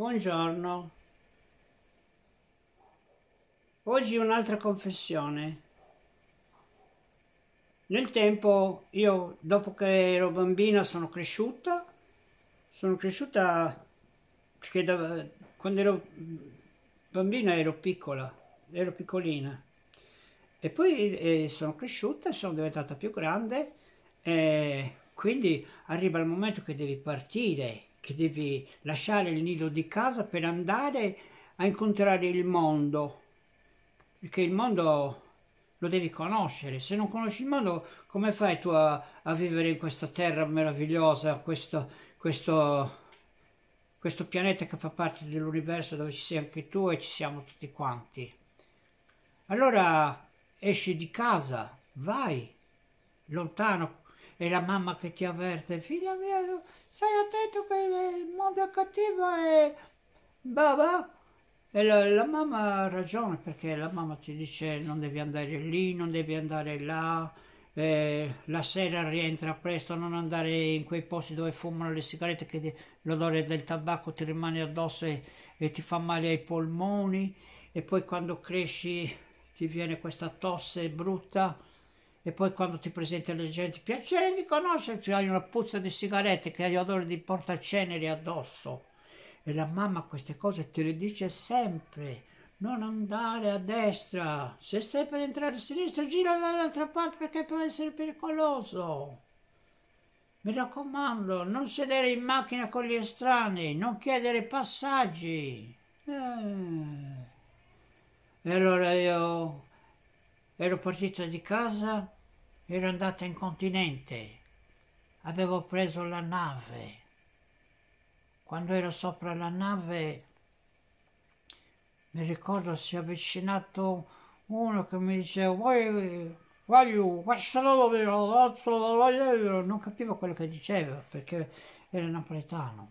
Buongiorno. Oggi un'altra confessione. Nel tempo io, dopo che ero bambina, sono cresciuta. Sono cresciuta perché da, quando ero bambina ero piccola, ero piccolina. E poi eh, sono cresciuta, sono diventata più grande e eh, quindi arriva il momento che devi partire che deve lasciare il nido di casa per andare a incontrare il mondo, perché il mondo lo devi conoscere, se non conosci il mondo come fai tu a, a vivere in questa terra meravigliosa, questo, questo, questo pianeta che fa parte dell'universo dove ci sei anche tu e ci siamo tutti quanti? Allora esci di casa, vai lontano e la mamma che ti avverte, figlia mia, stai attento che il mondo è cattivo e... Baba! E la, la mamma ha ragione perché la mamma ti dice non devi andare lì, non devi andare là, eh, la sera rientra presto, non andare in quei posti dove fumano le sigarette che l'odore del tabacco ti rimane addosso e, e, ti fa male ai polmoni e poi quando cresci ti viene questa tosse brutta e poi quando ti presenti alle gente piacere di conoscerci hai una puzza di sigarette che hai odore di portaceneri addosso e la mamma queste cose te le dice sempre non andare a destra se stai per entrare a sinistra gira dall'altra parte perché può essere pericoloso mi raccomando non sedere in macchina con gli estranei non chiedere passaggi eh. e allora io Ero partita di casa, ero andata in continente, avevo preso la nave. Quando ero sopra la nave, mi ricordo, si è avvicinato uno che mi diceva non capivo quello che diceva perché era napoletano.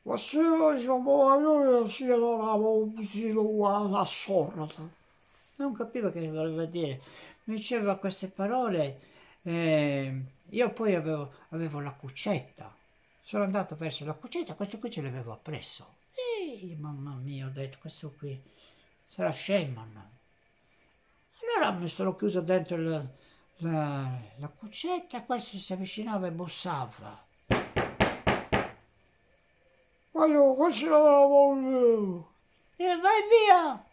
Ma se io sono allora si era la sorda non capiva che voleva dire. Mi diceva queste parole, eh, io poi avevo, avevo, la cuccetta, sono andato verso la cuccetta, questo qui ce l'avevo appresso. Ehi, mamma mia, ho detto, questo qui sarà Shaman. Allora mi sono chiuso dentro la, la, la cuccetta, questo si avvicinava e bussava. Allora, questo è la E vai via!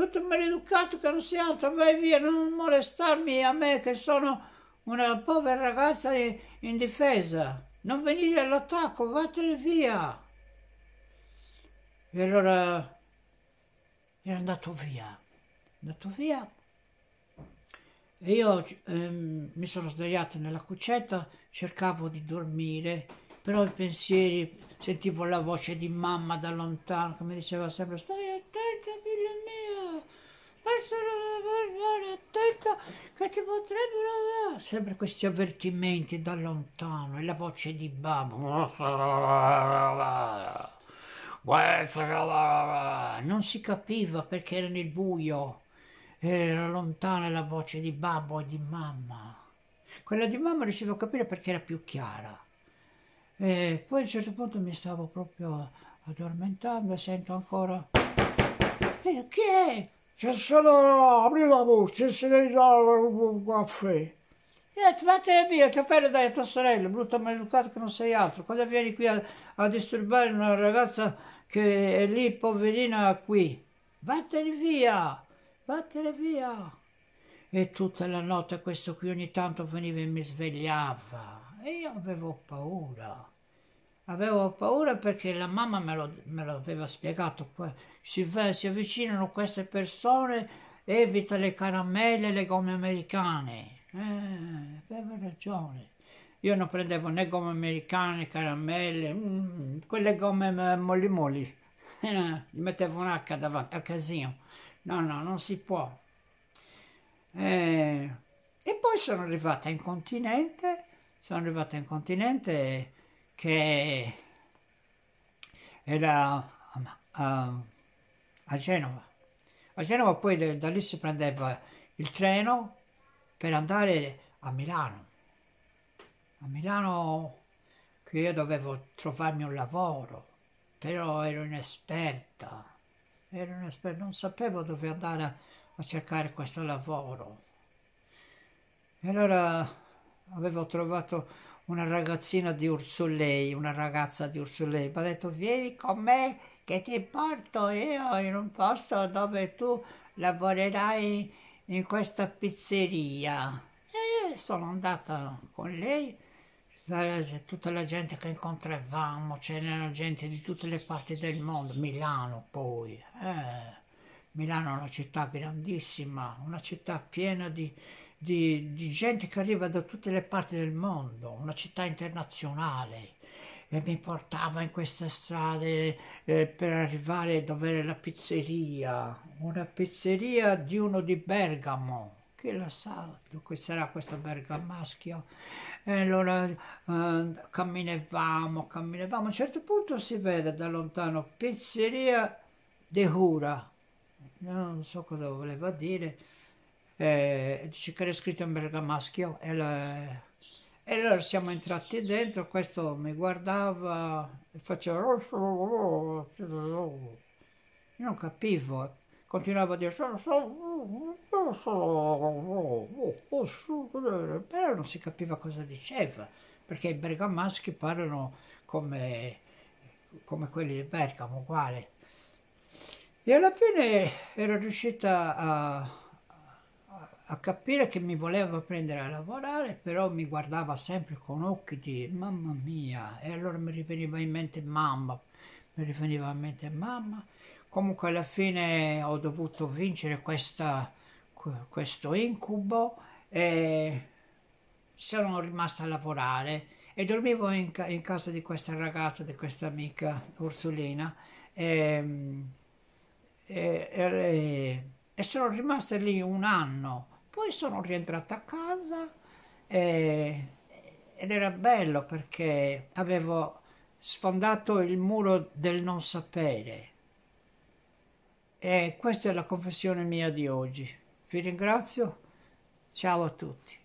tutto maleducato che non sei altro, vai via, non molestarmi a me che sono una povera ragazza indifesa, non venire all'attacco, vattene via. E allora è andato via, è andato via. E io ehm, mi sono sdraiato nella cuccetta, cercavo di dormire, però i pensieri, sentivo la voce di mamma da lontano che mi diceva sempre stai guarda che ti potrebbero... Sempre questi avvertimenti da lontano e la voce di babbo. Non si capiva perché era nel buio. Era lontana la voce di babbo e di mamma. Quella di mamma riuscivo a capire perché era più chiara. E poi a un certo punto mi stavo proprio addormentando e sento ancora... E eh, che è? C'è solo apri la busta e si deve un caffè. E ti vattene via, che caffè dai a tua sorella, brutta maleducata che non sei altro. Quando vieni qui a, a disturbare una ragazza che è lì, poverina, qui, vattene via, vattene via. E tutta la notte questo qui ogni tanto veniva e mi svegliava e io avevo paura. Avevo paura perché la mamma me, lo, me l'aveva spiegato. Si, si avvicinano queste persone, evita le caramelle e le gomme americane. Eh, aveva ragione. Io non prendevo né gomme americane, caramelle, mm, quelle gomme eh, molli molli. Eh, gli mettevo un H davanti, a casino. No, no, non si può. Eh, e poi sono arrivata in continente, sono arrivata in continente che era a, a Genova. A Genova poi da, da lì si prendeva il treno per andare a Milano. A Milano che io dovevo trovarmi un lavoro, però ero inesperta, ero inesperta, non sapevo dove andare a, a cercare questo lavoro. E allora avevo trovato una ragazzina di Ursulei, una ragazza di Ursulei, mi ha detto vieni con me che ti porto io in un posto dove tu lavorerai in questa pizzeria. E sono andata con lei, eh, tutta la gente che incontravamo, c'era gente di tutte le parti del mondo, Milano poi. Eh, Milano è una città grandissima, una città piena di di, di gente che arriva da tutte le parti del mondo, una città internazionale e mi portava in queste strade eh, per arrivare dove era la pizzeria, una pizzeria di uno di Bergamo. Chi lo sa dove sarà questo bergamaschio? E allora eh, camminavamo, camminavamo. A un certo punto si vede da lontano pizzeria De Hura. Non so cosa voleva dire eh, dice che era scritto in bergamaschio eh, e, le, e allora siamo entrati dentro, questo mi guardava e faceva oh, oh, oh, io non capivo, continuava a dire però non si capiva cosa diceva perché i bergamaschi parlano come, come quelli di Bergamo uguale e alla fine ero riuscita a a capire che mi voleva prendere a lavorare, però mi guardava sempre con occhi di mamma mia, e allora mi riveniva in mente mamma, mi riveniva in mente mamma. Comunque alla fine ho dovuto vincere questa, questo incubo e sono rimasta a lavorare e dormivo in, in casa di questa ragazza, di questa amica Ursulina. E, e, e, e sono rimasta lì un anno poi sono rientrata a casa e, eh, ed era bello perché avevo sfondato il muro del non sapere. E questa è la confessione mia di oggi. Vi ringrazio, ciao a tutti.